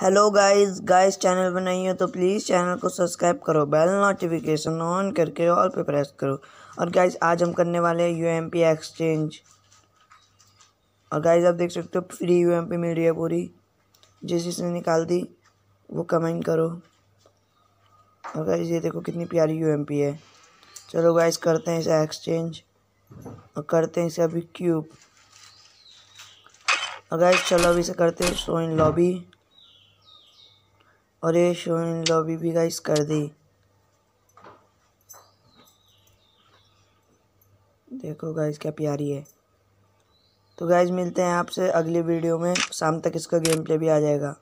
hello guys guys channel पर नहीं हो तो प्लीज़ चैनल को सब्सक्राइब करो बेल नोटिफिकेशन ऑन करके ऑल पे प्रेस करो और गाइस आज हम करने वाले हैं यूएमपी एक्सचेंज और गाइस आप देख सकते हो फ्री यूएमपी मिल रही है पूरी जिस जिसने निकाल दी वो कमेंट करो और गाइस ये देखो कितनी प्यारी यूएमपी है चलो गाइस करते हैं इसे एक्सचेंज और करते हैं इसे अभी क्यूब और गाइस चलो अभी इसे करते हैं सो इन लॉबी और ये शो इन लॉबी भी गाइस कर दी देखो गाइस क्या प्यारी है तो गाइस मिलते हैं आपसे अगली वीडियो में शाम तक इसका गेम प्ले भी आ जाएगा